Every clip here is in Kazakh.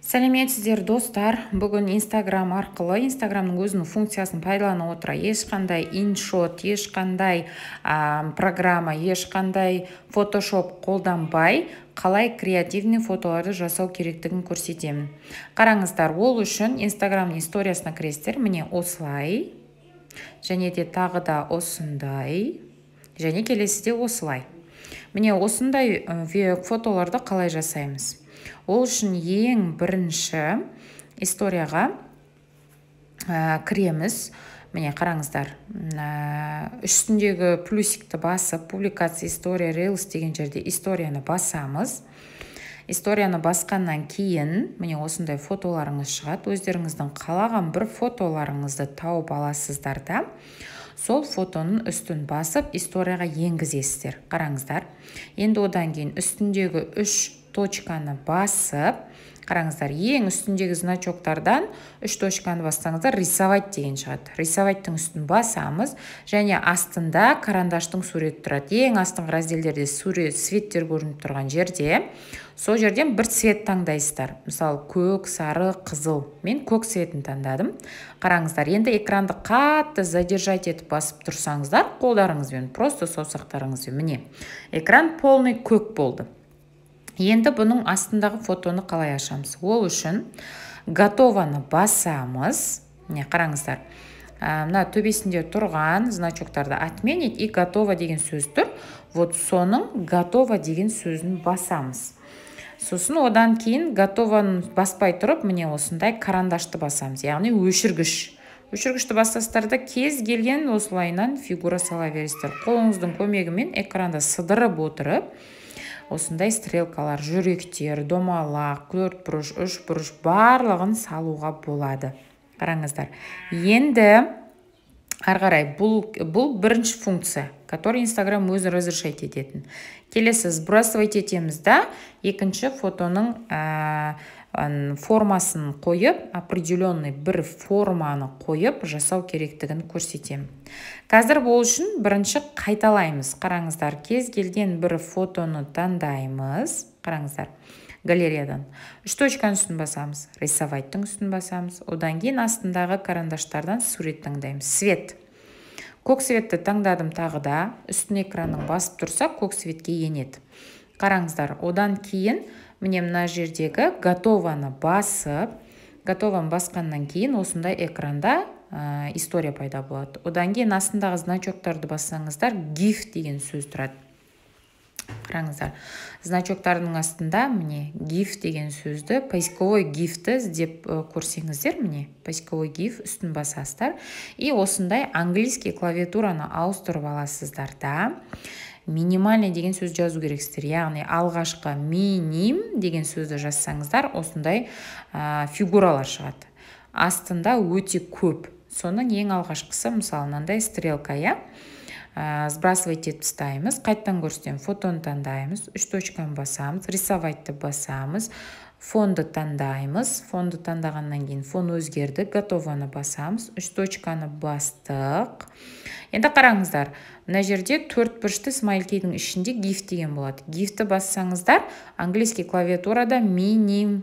сәлеметсіздер достар бүгін инстаграм арқылы инстаграмның өзінің функциясын пайдалана отыра ешқандай иншот ешқандай ә, программа ешқандай фотошоп қолданбай қалай креативный фотоларды жасау керектігін көрсетемін қараңыздар ол үшін инстаграмның историясына кіресіздер міне осылай және де тағы да осындай және келесіде осылай міне осындай э, фотоларды қалай жасаймыз ол үшін ең бірінші историяға кіреміз міне қараңыздар ә, үстіндегі плюсикті басып публикация история рейлс деген жерде историяны басамыз историяны басқаннан кейін міне осындай фотоларыңыз шығады өздеріңіздің қалаған бір фотоларыңызды тауып аласыздар да сол фотоның үстін басып историяға енгізесіздер қараңыздар енді одан кейін үстіндегі үш точканы басып қараңыздар ең үстіндегі значоктардан үш точканы бассаңыздар рисовать деген шығады рисоваттың үстін басамыз және астында карандаштың суреті тұрады ең астыңғы разделдерде сурет цветтер көрініп тұрған жерде сол жерден бір цвет таңдайсыздар мысалы көк сары қызыл мен көк цветін таңдадым қараңыздар енді экранды қатты задержать етіп басып тұрсаңыздар қолдарыңызбен просто саусақтарыңызбен міне экран полный көк болды енді бұның астындағы фотоны қалай ашамыз ол үшін готованы басамыз міне қараңыздар мына төбесінде тұрған значоктарды отменить и готово деген сөз тұр вот соның готова деген сөзін басамыз сосын одан кейін готованы баспай тұрып міне осындай карандашты басамыз яғни өшіргіш өшіргішті бассаңыздар кез келген осылайынан фигура сала бересіздер қолыңыздың көмегімен экранда сыдырып отырып осындай стрелкалар жүректер домалақ төртбұрыш үшбұрыш барлығын салуға болады қараңыздар енді ары қарай бұл, бұл бірінші функция который инстаграм өзі разрешать ететін келесі сбрасывать етеміз да екінші фотоның формасын қойып определенный бір форманы қойып жасау керектігін көрсетемін қазір бұл үшін бірінші қайталаймыз қараңыздар кез келген бір фотоны таңдаймыз қараңыздар галереядан үш точканың үстін басамыз рисоваттың үстін басамыз одан кейін астындағы карандаштардан сурет таңдаймыз свет көк светті таңдадым тағы да үстін экранның басып тұрса көк светке енеді қараңыздар одан кейін міне мына жердегі готованы басып готованы басқаннан кейін осындай экранда ә, история пайда болады одан кейін астындағы значоктарды бассаңыздар гиф деген сөз тұрады қараңыздар значоктардың астында міне гиф деген сөзді поисковой гифті деп көрсеңіздер міне поисковой гиф үстін басасыздар и осындай английский клавиатураны ауыстырып аласыздар да минимальный деген сөз жазу керексіздер яғни алғашқы миним деген сөзді жазсаңыздар осындай ә, фигуралар шығады астында өте көп соның ең алғашқысы мысалы мынандай стрелка иә ә, сбрасывать етіп тастаймыз қайтадан көрсетемін фотоны таңдаймыз үш точканы басамыз рисовать басамыз фонды таңдаймыз фонды таңдағаннан кейін фон өзгерді готованы басамыз үш точканы бастық енді қараңыздар мына жерде төрт бұрышты ішінде гиф деген болады гифті бассаңыздар английский клавиатурада миним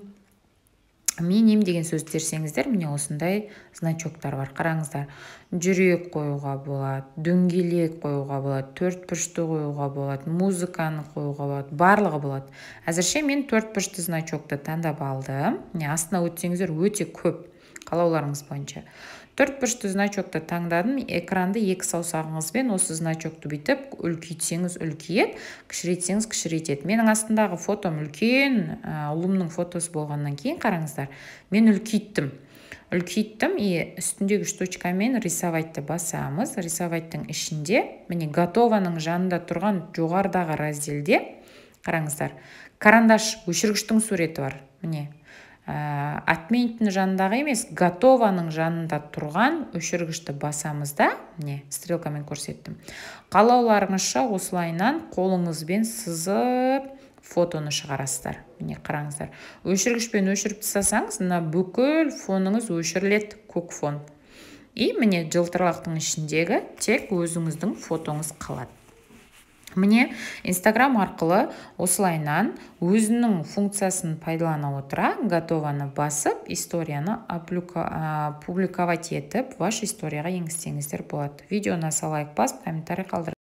мен деген сөзді терсеңіздер міне осындай значоктар бар қараңыздар жүрек қоюға болады дөңгелек қоюға болады төртбұрышты қоюға болады музыканы қоюға болады барлығы болады әзірше мен төртбұрышты значокты таңдап алдым міне астына өтсеңіздер өте көп қалауларыңыз бойынша төрт бұрышты значокты таңдадым экранды екі саусағыңызбен осы значокты бүйтіп үлкейтсеңіз үлкейеді кішірейтсеңіз кішірейтеді менің астындағы фотом үлкен ұлымның фотосы болғаннан кейін қараңыздар мен үлкейттім үлкейттім и үстіндегі штучкамен рисовать басамыз рисоватьтың ішінде міне готованың жанында тұрған жоғарыдағы разделде қараңыздар карандаш өшіргіштің суреті бар міне ә, э, отменитін жанындағы емес готованың жанында тұрған өшіргішті басамыз да міне стрелкамен көрсеттім қалауларыңызша осылайынан қолыңызбен сызып фотоны шығарасыздар міне қараңыздар өшіргішпен өшіріп тастасаңыз мына бүкіл фоныңыз өшіріледі көк фон и міне жылтырлақтың ішіндегі тек өзіңіздің фотоңыз қалады міне инстаграм арқылы осылайнан өзінің функциясын пайдалана отыра готованы басып историяны опубликовать етіп ваш историяға енгізсеңіздер болады видеоны аса лайк басып комментарий қалдыр